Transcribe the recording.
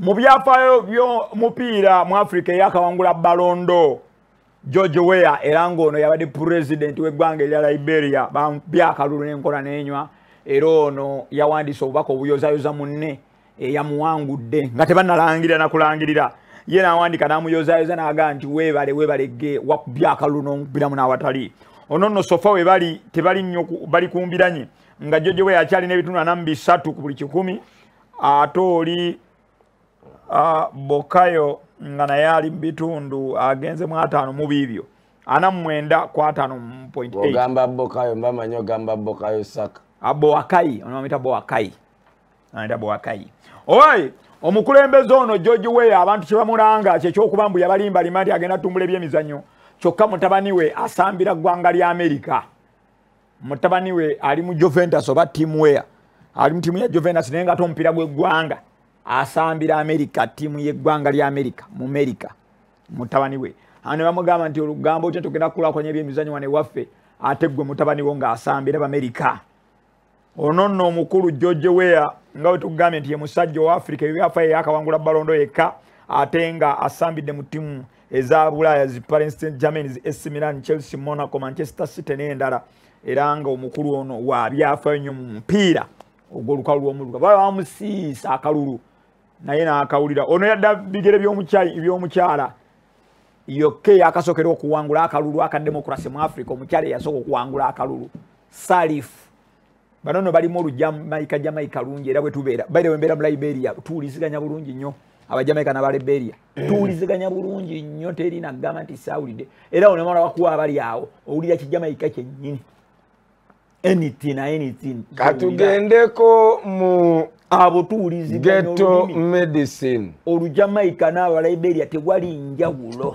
mu byafaayo by'omupiira mu afrika eyakawangula balondo george weya era ngaono yabadde purezidenti w'eggwanga erya liberia byakalulu n'enkola n'enywa era ono yawandiise obubaka obuyozayoza munne eyamuwangudde nga tebanalangira nakulangirira ye nawandika namuyozayoza naga nti webale webalege wabyakalulu nomupiramu n'awatali onono sofa webali tebali nnyo bali kumbiranye nga george weya akyalina ebitundu anamu bisatu ku buli kikumi ate oli uh, bokayo nga naye ali mu bitundu agenze mu ataano mu biibyo ana mwenda ku ataano mugamba bokayo mbamanyi ogamba bokayo saka abowakai onamwita bowakai anaita bowakai owaye omukulembeze ono george wey abantu kyebamulanga kyekyokuba mbu yabalimbalima nti agenda tumbula ebyemizanyo kyokka mutabani we asambira ggwanga lya amerika mutabani we ali mu juventus oba timuwere ali mu timu ya juventus naye ngate omupiira gweggwanga asambira amerika ttiimu y'eggwanga lya amerika mu merika mutabani we ne bamugamba nti olugambo kyo tugenda kukulakanya ebyemizanyu wane waffe ate ggwe mutabani wo ng'asambira bamerika ono nno omukulu george weya nga we tugambye nti ye musajja owa afirika ebyafa yeyakawangula balondo yekka ate nga asambidde mu ttiimu eza bulaya ziparenst germany esimiran chelsea monaco manchester city n'endala era nga omukulu ono wabyafayo nnyo mu mpiira ogwolukalu lwomuluka baba bamusiisa akalulu naye n'akawulira ono yadda bigere by'omukyala yokka eyakasokera okuwangula akalulu aka demokrasi mu africa omukyala eyasooka okuwangula akalulu salif banono balimu olujamaica jamaica lungi era bwetubeera baire wembeera mu liberia tuwuliziganya bulungi nnyo abajamaica nabaliberia eh. tuwuliziganya bulungi nnyo teri nagamba nti sawulidde era onomala wakuwa abali awo owulira kijamaica kyennyini nt na nt katugendeko mu abotuulizi geto medicine olujamaica n'abalaiberia tewali njawulo